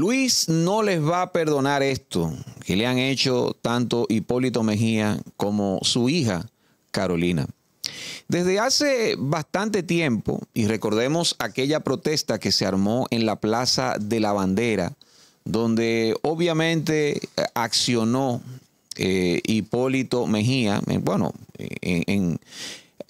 Luis no les va a perdonar esto que le han hecho tanto Hipólito Mejía como su hija Carolina. Desde hace bastante tiempo, y recordemos aquella protesta que se armó en la Plaza de la Bandera, donde obviamente eh, accionó eh, Hipólito Mejía, eh, bueno,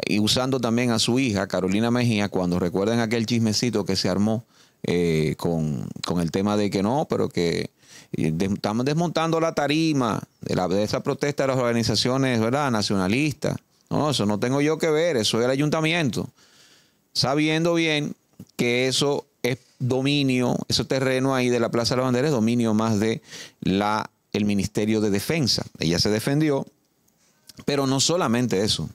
y usando también a su hija, Carolina Mejía, cuando recuerden aquel chismecito que se armó eh, con, el tema de que no, pero que estamos desmontando la tarima de, la, de esa protesta de las organizaciones ¿verdad? nacionalistas. No, eso no tengo yo que ver, eso es el ayuntamiento. Sabiendo bien que eso es dominio, ese terreno ahí de la Plaza de la Bandera es dominio más de la el Ministerio de Defensa. Ella se defendió, pero no solamente eso.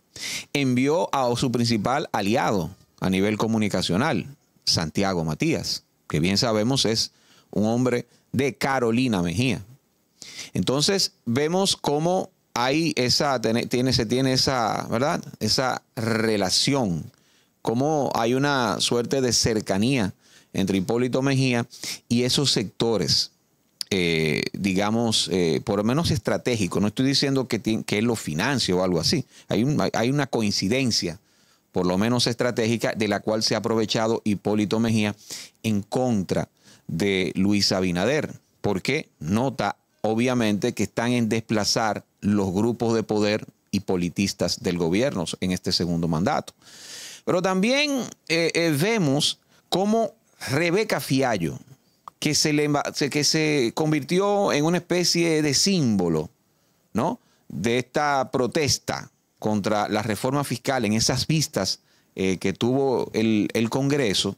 Envió a su principal aliado a nivel comunicacional, Santiago Matías, que bien sabemos es un hombre de Carolina Mejía. Entonces vemos cómo hay esa, tiene, se tiene esa, ¿verdad? Esa relación, cómo hay una suerte de cercanía entre Hipólito Mejía y esos sectores, eh, digamos, eh, por lo menos estratégicos. No estoy diciendo que, que lo financie o algo así. Hay, hay una coincidencia por lo menos estratégica, de la cual se ha aprovechado Hipólito Mejía en contra de Luis Abinader, porque nota obviamente que están en desplazar los grupos de poder y politistas del gobierno en este segundo mandato. Pero también eh, eh, vemos cómo Rebeca Fiallo, que se, le, que se convirtió en una especie de símbolo ¿no? de esta protesta contra la reforma fiscal en esas vistas eh, que tuvo el, Congreso,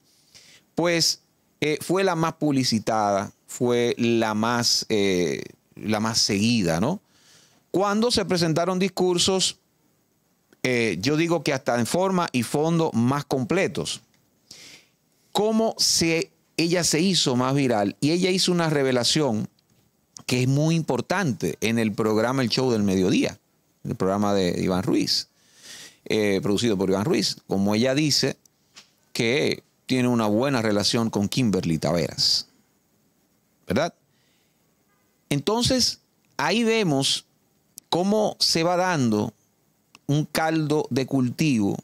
pues eh, fue la más publicitada, fue la más, eh, la más seguida, ¿no? Cuando se presentaron discursos, yo digo que hasta en forma y fondo más completos. ¿Cómo se, ella se hizo más viral? Y ella hizo una revelación que es muy importante en el programa El Show del Mediodía el programa de Iván Ruiz, eh, producido por Iván Ruiz, como ella dice que tiene una buena relación con Kimberly Taveras. ¿Verdad? Entonces, ahí vemos cómo se va dando un caldo de cultivo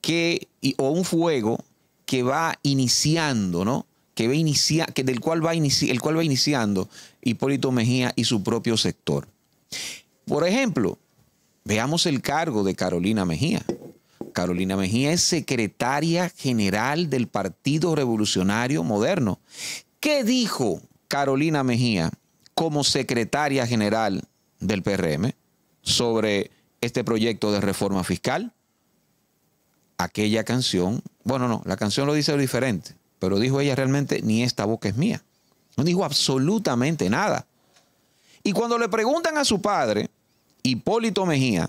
que, o un fuego que va iniciando, ¿no? Que inicia, que del cual va, el cual va iniciando Hipólito Mejía y su propio sector. Por ejemplo, Veamos el cargo de Carolina Mejía. Carolina Mejía es secretaria general del Partido Revolucionario Moderno. ¿Qué dijo Carolina Mejía como secretaria general del PRM sobre este proyecto de reforma fiscal? Aquella canción, bueno, no, la canción lo dice diferente, pero dijo ella realmente, ni esta boca es mía. No dijo absolutamente nada. Y cuando le preguntan a su padre, Hipólito Mejía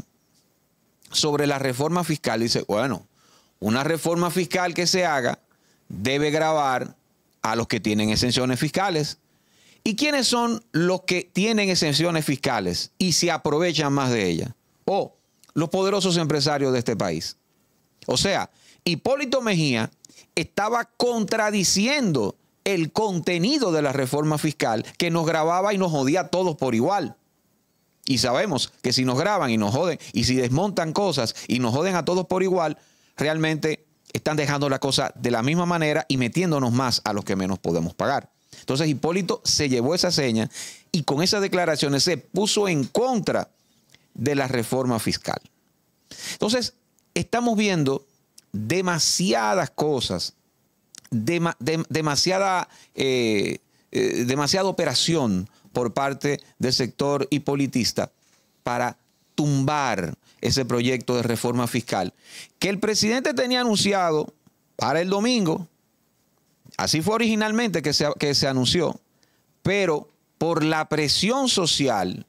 sobre la reforma fiscal. Dice, bueno, una reforma fiscal que se haga debe grabar a los que tienen exenciones fiscales. ¿Y quiénes son los que tienen exenciones fiscales y se aprovechan más de ellas? O oh, los poderosos empresarios de este país. O sea, Hipólito Mejía estaba contradiciendo el contenido de la reforma fiscal que nos grababa y nos jodía a todos por igual. Y sabemos que si nos graban y nos joden, y si desmontan cosas y nos joden a todos por igual, realmente están dejando la cosa de la misma manera y metiéndonos más a los que menos podemos pagar. Entonces Hipólito se llevó esa seña y con esas declaraciones se puso en contra de la reforma fiscal. Entonces, estamos viendo demasiadas cosas, demasiada, eh, eh, demasiada operación por parte del sector y politista para tumbar ese proyecto de reforma fiscal que el presidente tenía anunciado para el domingo. Así fue originalmente que se, que se anunció, pero por la presión social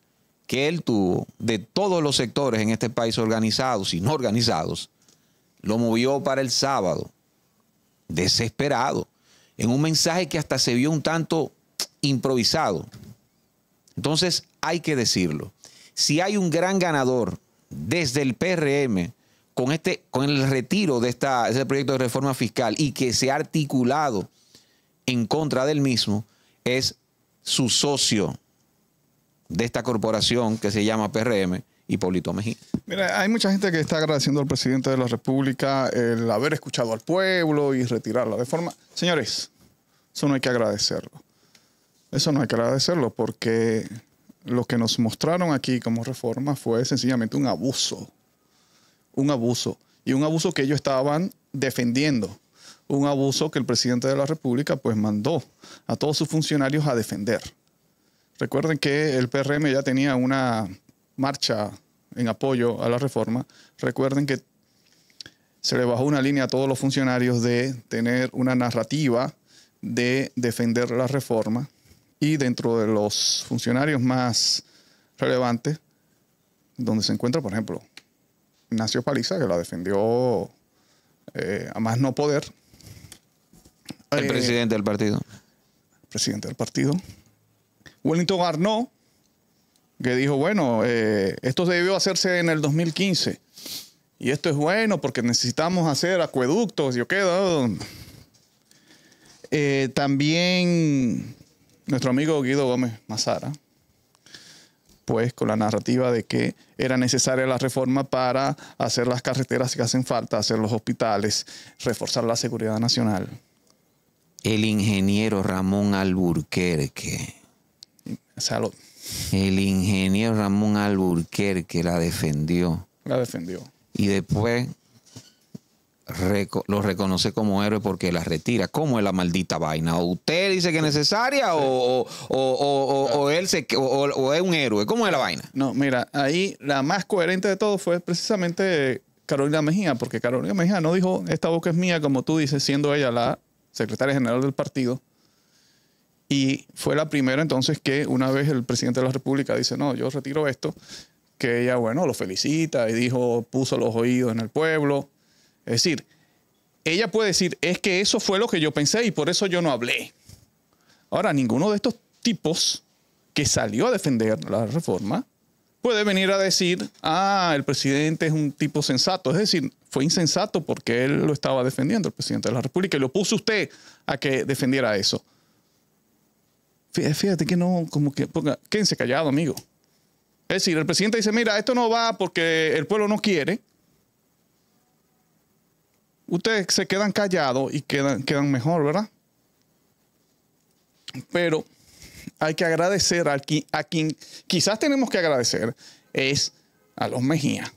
que él tuvo de todos los sectores en este país organizados y no organizados, lo movió para el sábado, desesperado, en un mensaje que hasta se vio un tanto improvisado. Entonces hay que decirlo. Si hay un gran ganador desde el PRM con, este, con el retiro de esta, ese proyecto de reforma fiscal y que se ha articulado en contra del mismo, es su socio de esta corporación que se llama PRM, Hipólito Mejía. Mira, hay mucha gente que está agradeciendo al presidente de la República el haber escuchado al pueblo y retirarla de forma... Señores, eso no hay que agradecerlo. Eso no hay que agradecerlo porque lo que nos mostraron aquí como reforma fue sencillamente un abuso. Un abuso. Y un abuso que ellos estaban defendiendo. Un abuso que el presidente de la República pues mandó a todos sus funcionarios a defender. Recuerden que el PRM ya tenía una marcha en apoyo a la reforma. Recuerden que se le bajó una línea a todos los funcionarios de tener una narrativa de defender la reforma y dentro de los funcionarios más relevantes, donde se encuentra, por ejemplo, Ignacio Paliza, que la defendió eh, a más no poder. El eh, presidente del partido. Presidente del partido. Wellington Arnaud, que dijo, bueno, eh, esto debió hacerse en el 2015. Y esto es bueno porque necesitamos hacer acueductos, yo quedo. también nuestro amigo Guido Gómez Mazara, pues con la narrativa de que era necesaria la reforma para hacer las carreteras que hacen falta, hacer los hospitales, reforzar la seguridad nacional. El ingeniero Ramón Alburquerque. Salud. El ingeniero Ramón Alburquerque la defendió. La defendió. Y después lo reconoce como héroe porque la retira. ¿Cómo es la maldita vaina? ¿O usted dice que es necesaria o, o, o, o, ah. él se, o, es un héroe? ¿Cómo es la vaina? No, mira, ahí la más coherente de todo fue precisamente Carolina Mejía, porque Carolina Mejía no dijo, esta boca es mía, como tú dices, siendo ella la secretaria general del partido. Y fue la primera entonces que una vez el presidente de la República dice, no, yo retiro esto, que ella, bueno, lo felicita y dijo, puso los oídos en el pueblo, es decir, ella puede decir, es que eso fue lo que yo pensé y por eso yo no hablé. Ahora, ninguno de estos tipos que salió a defender la reforma puede venir a decir, ah, el presidente es un tipo sensato. Es decir, fue insensato porque él lo estaba defendiendo, el presidente de la República, y lo puso usted a que defendiera eso. Fíjate que no, como que, ponga, quédense callado, amigo. Es decir, el presidente dice, mira, esto no va porque el pueblo no quiere ustedes se quedan callados y quedan, quedan mejor, ¿verdad? Pero hay que agradecer a, a quien quizás tenemos que agradecer es a los Mejía.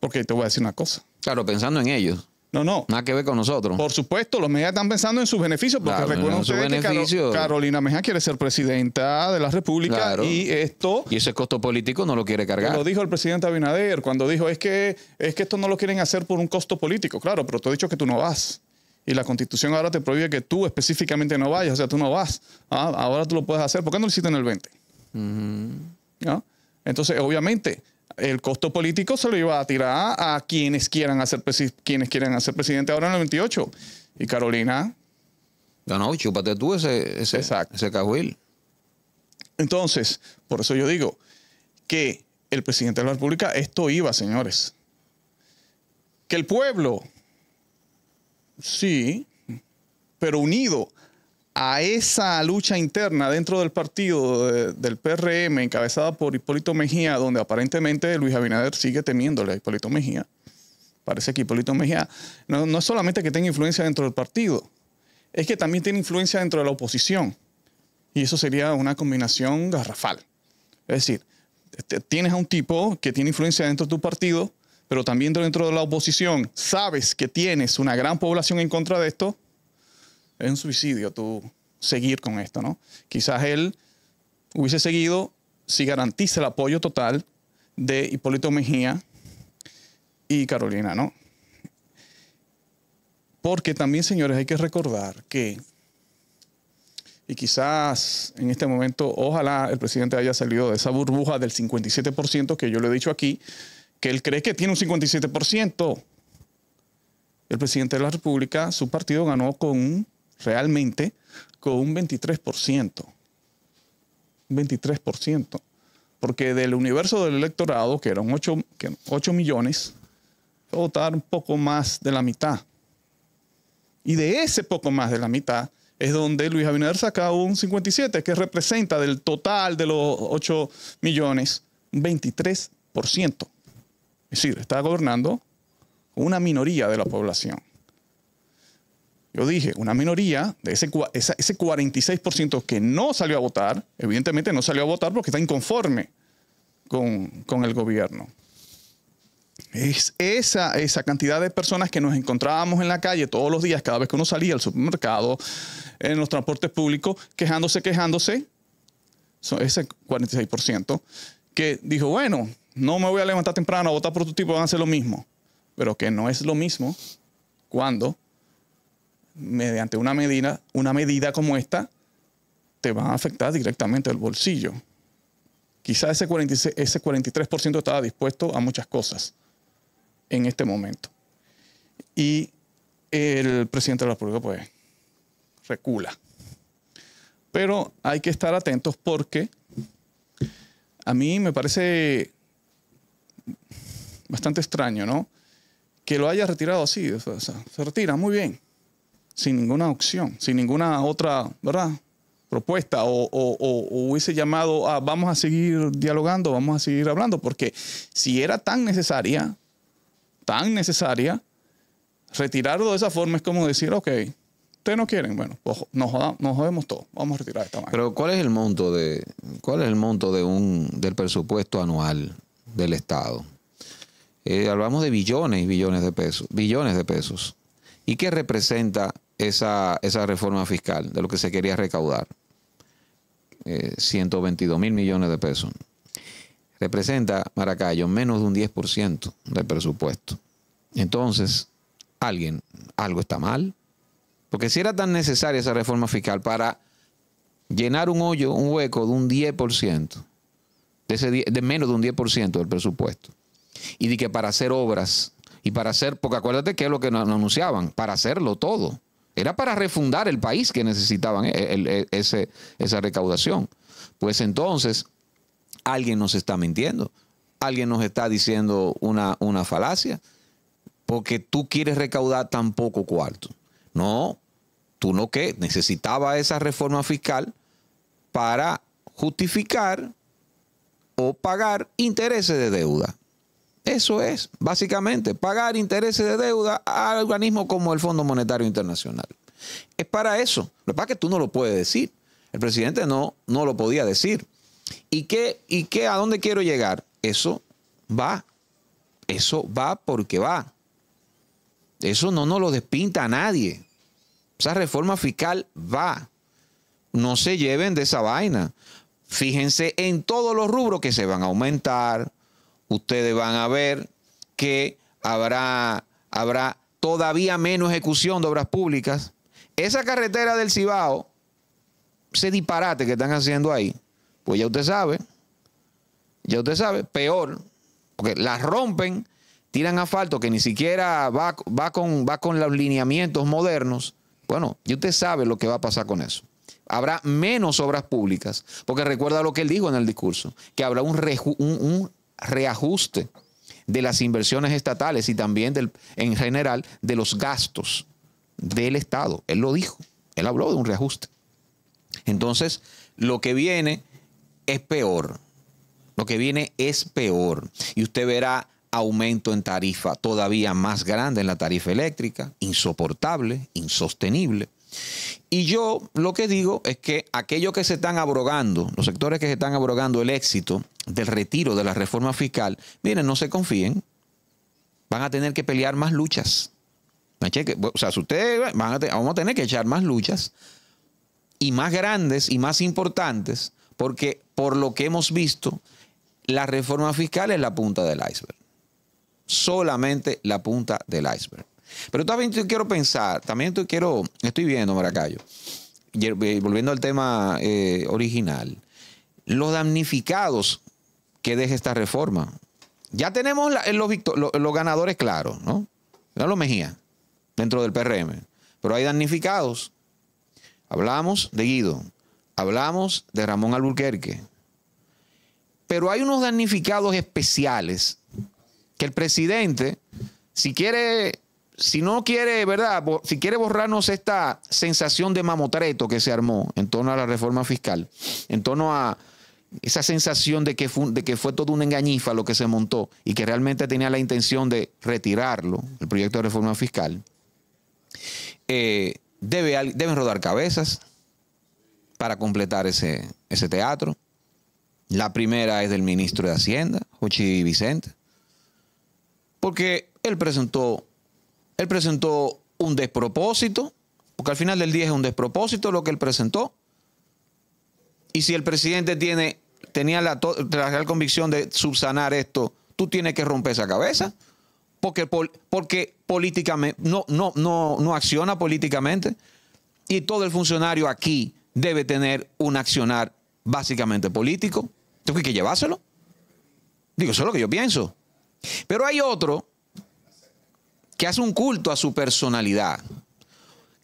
Porque te voy a decir una cosa. Claro, pensando en ellos. No, no. Nada que ver con nosotros. Por supuesto, los medios están pensando en sus beneficios, porque recuerden ustedes que Carolina Mejía quiere ser presidenta de la República y esto... Y ese costo político no lo quiere cargar. Lo dijo el presidente Abinader cuando dijo, es que, es que esto no lo quieren hacer por un costo político, claro, pero tú has dicho que tú no vas. Y la Constitución ahora te prohíbe que tú específicamente no vayas, o sea, tú no vas. Ah, ahora tú lo puedes hacer. ¿Por qué no lo hiciste en el 20? Entonces, obviamente, el costo político se lo iba a tirar a quienes quieran hacer quienes hacer presidente ahora en el 28. Y Carolina. No, no, chúpate tú ese, ese, Entonces, por eso yo digo que el presidente de la República, esto iba, señores. Que el pueblo, sí, pero unido a esa lucha interna dentro del partido eh, del PRM encabezada por Hipólito Mejía, donde aparentemente Luis Abinader sigue temiéndole a Hipólito Mejía. Parece que Hipólito Mejía no, no es solamente que tenga influencia dentro del partido, es que también tiene influencia dentro de la oposición. Y eso sería una combinación garrafal. Es decir, tienes a un tipo que tiene influencia dentro de tu partido, pero también dentro de la oposición, sabes que tienes una gran población en contra de esto, es un suicidio tú seguir con esto, ¿no? Quizás él hubiese seguido si garantiza el apoyo total de Hipólito Mejía y Carolina, ¿no? Porque también, señores, hay que recordar que, y quizás en este momento, ojalá el presidente haya salido de esa burbuja del 57% que yo le he dicho aquí, que él cree que tiene un 57%. El presidente de la República, su partido ganó con un realmente con un 23%. Un 23%. Porque del universo del electorado, que eran 8, millones, votaron un poco más de la mitad. Y de ese poco más de la mitad es donde Luis Abinader saca un 57, que representa del total de los 8 millones un 23%. Es decir, está gobernando una minoría de la población yo dije, una minoría de ese, ese 46% que no salió a votar, evidentemente no salió a votar porque está inconforme con, el gobierno. Es esa, esa cantidad de personas que nos encontrábamos en la calle todos los días, cada vez que uno salía al supermercado, en los transportes públicos, quejándose, quejándose, ese 46%, que dijo, bueno, no me voy a levantar temprano a votar por tu tipo, van a hacer lo mismo. Pero que no es lo mismo cuando mediante una medida, una medida como esta, te va a afectar directamente el bolsillo. Quizás ese, ese 43% estaba dispuesto a muchas cosas en este momento. Y el presidente de la República, pues, recula. Pero hay que estar atentos porque a mí me parece bastante extraño, ¿no? Que lo haya retirado así. se retira, muy bien sin ninguna opción, sin ninguna otra, ¿verdad? propuesta o, o, hubiese llamado a vamos a seguir dialogando, vamos a seguir hablando, porque si era tan necesaria, tan necesaria, retirarlo de esa forma es como decir, ok, ustedes no quieren, bueno, pues, nos, jodemos todo, vamos a retirar esta máquina. Pero ¿cuál es el monto de cuál es el monto de un del presupuesto anual del Estado? Eh, hablamos de billones y billones de pesos, billones de pesos. ¿Y qué representa esa, reforma fiscal, de lo que se quería recaudar. 122 eh, mil millones de pesos. Representa Maracayo menos de un 10% del presupuesto. Entonces, alguien, algo está mal. Porque si era tan necesaria esa reforma fiscal para llenar un hoyo, un hueco de un 10%, de, 10, de menos de un 10% del presupuesto, y de que para hacer obras y para hacer, porque acuérdate que es lo que nos anunciaban, para hacerlo todo. Era para refundar el país que necesitaban eh, eh, ese, esa recaudación. Pues entonces, alguien nos está mintiendo, alguien nos está diciendo una, una falacia, porque tú quieres recaudar tan poco cuarto. No, tú no qué? necesitaba esa reforma fiscal para justificar o pagar intereses de deuda. Eso es, básicamente, pagar intereses de deuda a organismos como el Fondo Monetario Internacional. Es para eso. Lo que pasa es que tú no lo puedes decir. El presidente no, no lo podía decir. ¿Y qué, ¿Y qué a dónde quiero llegar? Eso va. Eso va porque va. Eso no nos lo despinta a nadie. Esa reforma fiscal va. No se lleven de esa vaina. Fíjense en todos los rubros que se van a aumentar, ustedes van a ver que habrá, habrá todavía menos ejecución de obras públicas. Esa carretera del Cibao, ese disparate que están haciendo ahí, pues ya usted sabe, ya usted sabe, peor, porque la rompen, tiran asfalto que ni siquiera va, con, va con los lineamientos modernos. Bueno, ya usted sabe lo que va a pasar con eso. Habrá menos obras públicas, porque recuerda lo que él dijo en el discurso, que habrá un, un, un reajuste de las inversiones estatales y también del, en general de los gastos del Estado. Él lo dijo, él habló de un reajuste. Entonces, lo que viene es peor. Lo que viene es peor. Y usted verá aumento en tarifa todavía más grande en la tarifa eléctrica, insoportable, insostenible. Y yo lo que digo es que aquellos que se están abrogando, los sectores que se están abrogando el éxito del retiro de la reforma fiscal, miren, no se confíen, van a tener que pelear más luchas. O sea, ustedes van vamos a tener que echar más luchas y más grandes y más importantes, porque por lo que hemos visto, la reforma fiscal es la punta del iceberg. Solamente la punta del iceberg. Pero también quiero pensar, también tú quiero, estoy viendo, Maracayo, eh, volviendo al tema eh, original, los damnificados que deja esta reforma. Ya tenemos eh, los, ganadores claros, ¿no? No los Mejía, dentro del PRM, pero hay damnificados. Hablamos de Guido, hablamos de Ramón Alburquerque, pero hay unos damnificados especiales que el presidente, si quiere si no quiere, ¿verdad? Si quiere borrarnos esta sensación de mamotreto que se armó en torno a la reforma fiscal, en torno a esa sensación de que fue, todo un engañifa lo que se montó y que realmente tenía la intención de retirarlo, el proyecto de reforma fiscal, eh, debe, deben rodar cabezas para completar ese, ese teatro. La primera es del ministro de Hacienda, Jochi Vicente, porque él presentó él presentó un despropósito, porque al final del día es un despropósito lo que él presentó. Y si el presidente tiene, tenía la, real convicción de subsanar esto, tú tienes que romper esa cabeza, porque, porque políticamente, no, no, no, no acciona políticamente. Y todo el funcionario aquí debe tener un accionar básicamente político. Tengo que llevárselo. Digo, eso es lo que yo pienso. Pero hay otro que hace un culto a su personalidad,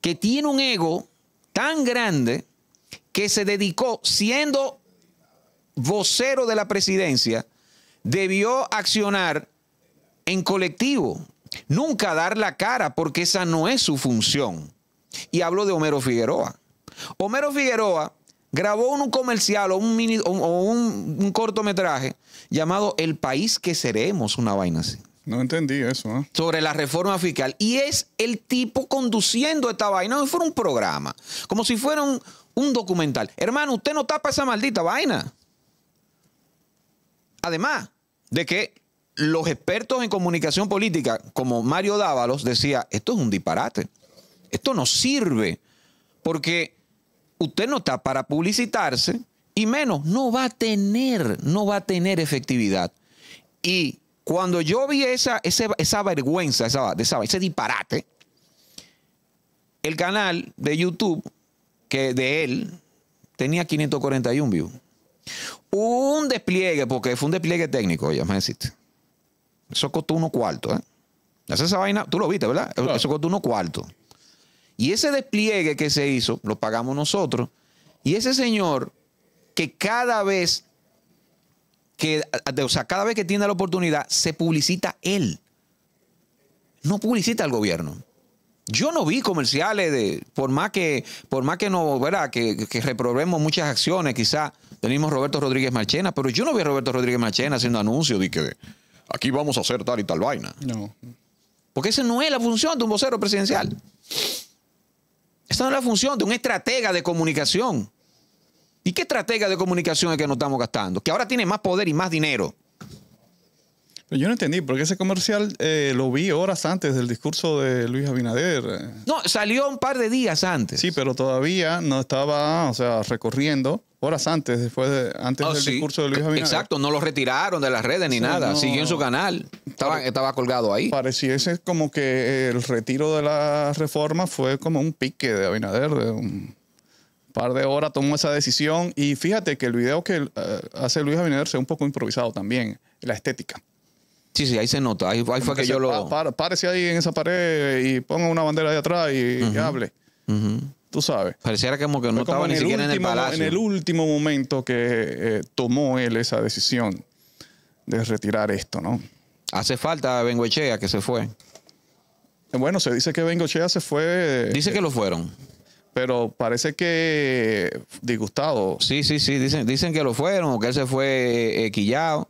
que tiene un ego tan grande que se dedicó siendo vocero de la presidencia, debió accionar en colectivo, nunca dar la cara porque esa no es su función. Y hablo de Homero Figueroa. Homero Figueroa grabó un comercial o un, o un, un cortometraje llamado El país que seremos, una vaina así. No entendí eso. ¿eh? Sobre la reforma fiscal. Y es el tipo conduciendo esta vaina, no fuera un programa, como si fuera un, documental. Hermano, usted no tapa esa maldita vaina. Además de que los expertos en comunicación política, como Mario Dávalos, decía, esto es un disparate. Esto no sirve porque usted no está para publicitarse y menos, no va a tener, no va a tener efectividad. Y cuando yo vi esa, esa, vergüenza, esa, ese disparate, el canal de YouTube que de él tenía 541 views. Un despliegue, porque fue un despliegue técnico, ya me deciste. Eso costó uno cuarto, ¿eh? esa vaina, tú lo viste, ¿verdad? Eso costó uno cuarto. Y ese despliegue que se hizo, lo pagamos nosotros. Y ese señor que cada vez que, o cada vez que tiene la oportunidad, se publicita él. No publicita el gobierno. Yo no vi comerciales de, por más que, por más que no, ¿verdad? Que, reprobemos muchas acciones, quizás tenemos Roberto Rodríguez Marchena, pero yo no vi a Roberto Rodríguez Marchena haciendo anuncios de que aquí vamos a hacer tal y tal vaina. No. Porque esa no es la función de un vocero presidencial. Esa no es la función de un estratega de comunicación. ¿Y qué estrategia de comunicación es que nos estamos gastando? Que ahora tiene más poder y más dinero. yo no entendí, porque ese comercial eh, lo vi horas antes del discurso de Luis Abinader. No, salió un par de días antes. Sí, pero todavía no estaba, o sea, recorriendo horas antes, después de, antes ah, del discurso de Luis e-, Abinader. Exacto, no lo retiraron de las redes ni nada, siguió en su canal, estaba, estaba colgado ahí. Pareciese como que el retiro de la reforma fue como un pique de Abinader, de un par de horas tomó esa decisión y fíjate que el video que eh, hace Luis Abinader se un poco improvisado también, la estética. Sí, sí, ahí se nota, ahí, fue que, yo lo... ahí en esa pared y ponga una bandera de atrás y, hable. Tú sabes. Pareciera como que no estaba ni siquiera en el palacio. En el último momento que eh, tomó él esa decisión de retirar esto, ¿no? Hace falta a Bengoechea que se fue. Bueno, se dice que Bengoechea se fue... Dice eh, que lo fueron pero parece que disgustado. Sí, sí, sí, dicen, dicen que lo fueron que él se fue eh, eh, quillado.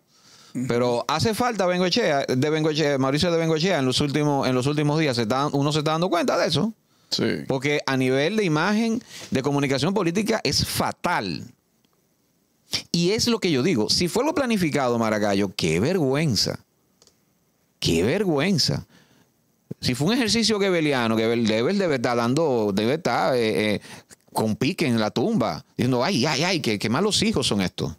Pero hace falta Bengochea, de Mauricio de Bengochea en los últimos, en los últimos días. Se uno se está dando cuenta de eso. Sí. Porque a nivel de imagen, de comunicación política, es fatal. Y es lo que yo digo. Si fue lo planificado, Maragallo, qué vergüenza. Qué vergüenza. Si fue un ejercicio gebeliano, que debe estar dando, debe estar eh, eh, con pique en la tumba, diciendo, ay, ay, ay, qué, qué malos hijos son estos.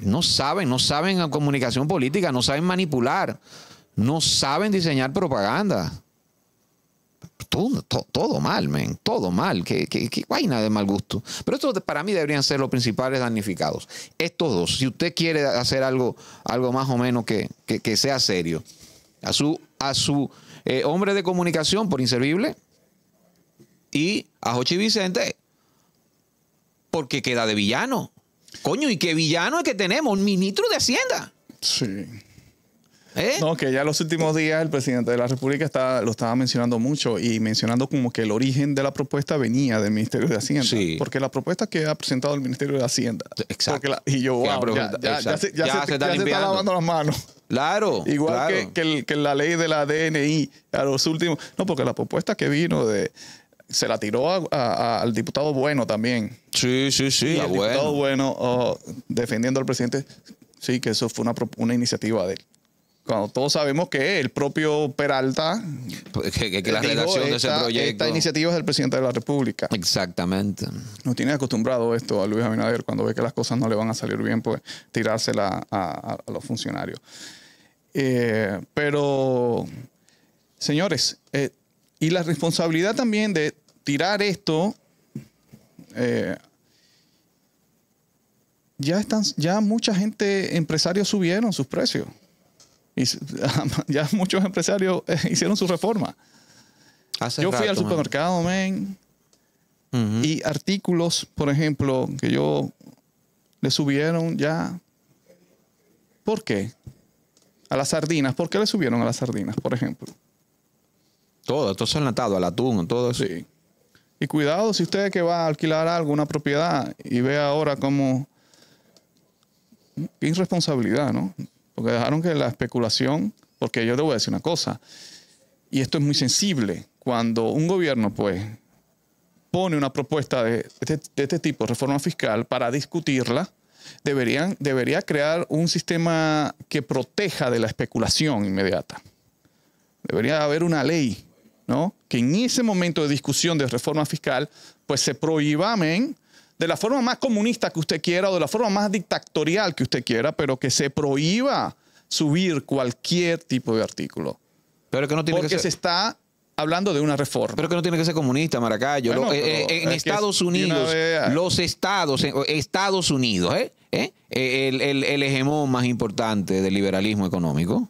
No saben, no saben comunicación política, no saben manipular, no saben diseñar propaganda. Todo, todo, mal, men, todo mal. Qué, vaina de mal gusto. Pero estos para mí deberían ser los principales damnificados. Estos dos, si usted quiere hacer algo, algo más o menos que, que sea serio, a su, a su eh, hombre de comunicación por inservible y a Jochi Vicente porque queda de villano. Coño, ¿y qué villano es que tenemos? Un ministro de Hacienda. Sí. ¿Eh? No, que ya los últimos días el presidente de la República lo estaba mencionando mucho y mencionando como que el origen de la propuesta venía del Ministerio de Hacienda. Porque la propuesta que ha presentado el Ministerio de Hacienda. Exacto. y yo, ya, se está lavando las manos. Claro. Igual Que, que, la ley de la DNI a los últimos. No, porque la propuesta que vino de. Se la tiró al diputado Bueno también. Sí, sí, sí. el ah, diputado Bueno, oh, defendiendo al presidente, sí, que eso fue una, iniciativa de él cuando todos sabemos que el propio Peralta pues, que, la redacción de ese proyecto esta iniciativa es del presidente de la República exactamente No tiene acostumbrado esto a Luis Abinader cuando ve que las cosas no le van a salir bien pues tirársela a los funcionarios eh, pero, señores, eh, y la responsabilidad también de tirar esto, eh, ya, están, ya mucha gente, empresarios subieron sus precios. Y ya muchos empresarios hicieron su reforma. yo fui al supermercado, Y artículos, por ejemplo, que yo le subieron ya. ¿Por qué? A las sardinas. ¿Por qué le subieron a las sardinas, por ejemplo? Todo, todo han atado, al atún, todo eso. Sí. Y cuidado si usted que va a alquilar algo, una propiedad, y ve ahora como... Qué irresponsabilidad, ¿no? Porque dejaron que la especulación... Porque yo te voy a decir una cosa, y esto es muy sensible, cuando un gobierno, pues, pone una propuesta de de este, este tipo, reforma fiscal, para discutirla, deberían, debería crear un sistema que proteja de la especulación inmediata. Debería haber una ley, ¿no? Que en ese momento de discusión de reforma fiscal, pues se prohíban de la forma más comunista que usted quiera o de la forma más dictatorial que usted quiera, pero que se prohíba subir cualquier tipo de artículo. Pero que no tiene Porque que ser. se está hablando de una reforma. Pero que no tiene que ser comunista, Maracayo. en Estados Unidos, los estados, Estados Unidos, El, el, hegemón más importante del liberalismo económico,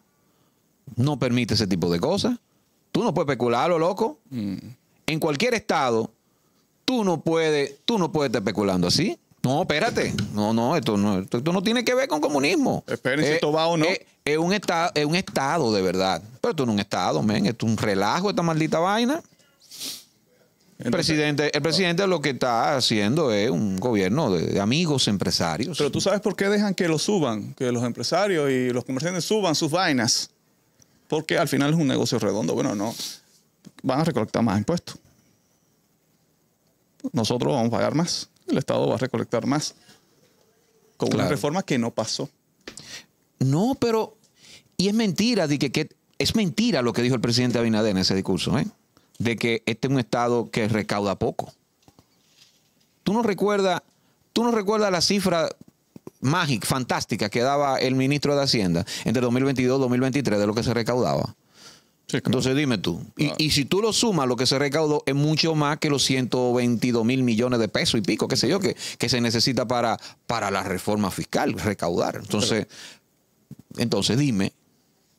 no permite ese tipo de cosas. Tú no puedes especular, lo loco. Mm. En cualquier estado, tú no puedes, tú no puedes estar especulando así. No, espérate. No, no, esto no, esto, no tiene que ver con comunismo. Esperen si eh, esto va o no. Eh, es, un estado, un estado de verdad. Pero esto no es un estado, men. Esto es un relajo, esta maldita vaina. El presidente, el presidente lo que está haciendo es un gobierno de, de, amigos empresarios. Pero tú sabes por qué dejan que lo suban, que los empresarios y los comerciantes suban sus vainas. Porque al final es un negocio redondo. Bueno, no. Van a recolectar más impuestos. Nosotros vamos a pagar más el Estado va a recolectar más. Con una reforma que no pasó. No, pero. Y es mentira, de que, es mentira lo que dijo el presidente Abinader en ese discurso, ¿eh? de que este es un Estado que recauda poco. ¿Tú no recuerdas tú no recuerdas la cifra mágica, fantástica que daba el ministro de Hacienda entre 2022 y 2023 de lo que se recaudaba? Entonces dime tú, y, si tú lo sumas, lo que se recaudó es mucho más que los 122 mil millones de pesos y pico, qué sé yo, que, se necesita para, para la reforma fiscal, recaudar. Entonces, entonces dime.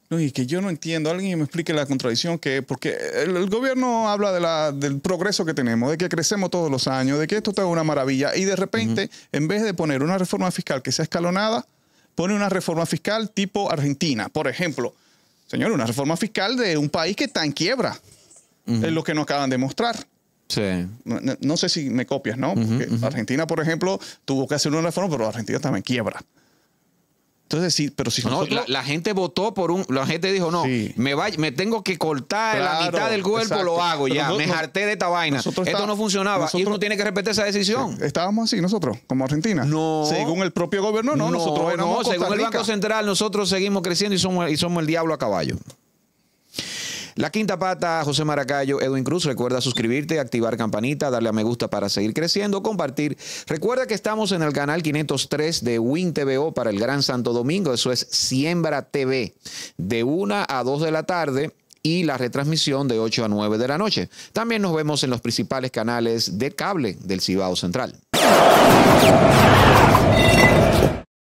No, y que yo no entiendo, alguien me explique la contradicción que, porque el, gobierno habla de la, del progreso que tenemos, de que crecemos todos los años, de que esto está una maravilla, y de repente, en vez de poner una reforma fiscal que sea escalonada, pone una reforma fiscal tipo Argentina, por ejemplo, Señor, una reforma fiscal de un país que está en quiebra. Es lo que nos acaban de mostrar. Sí. No, sé si me copias, ¿no? Argentina, por ejemplo, tuvo que hacer una reforma, pero Argentina también quiebra. Entonces, sí, pero si la, gente votó por un, la gente dijo, no, me, me tengo que cortar la mitad del cuerpo, lo hago ya, me harté de esta vaina. Esto no funcionaba y uno tiene que respetar esa decisión. Eh, estábamos así nosotros, como Argentina. No. Según el propio gobierno, no, nosotros según el Banco Central, nosotros seguimos creciendo y somos, y somos el diablo a caballo. La quinta pata, José Maracayo, Edwin Cruz. Recuerda suscribirte, activar campanita, darle a me gusta para seguir creciendo, compartir. Recuerda que estamos en el canal 503 de Win TVO para el Gran Santo Domingo. Eso es Siembra TV. De 1 a 2 de la tarde y la retransmisión de 8 a 9 de la noche. También nos vemos en los principales canales de cable del Cibao Central.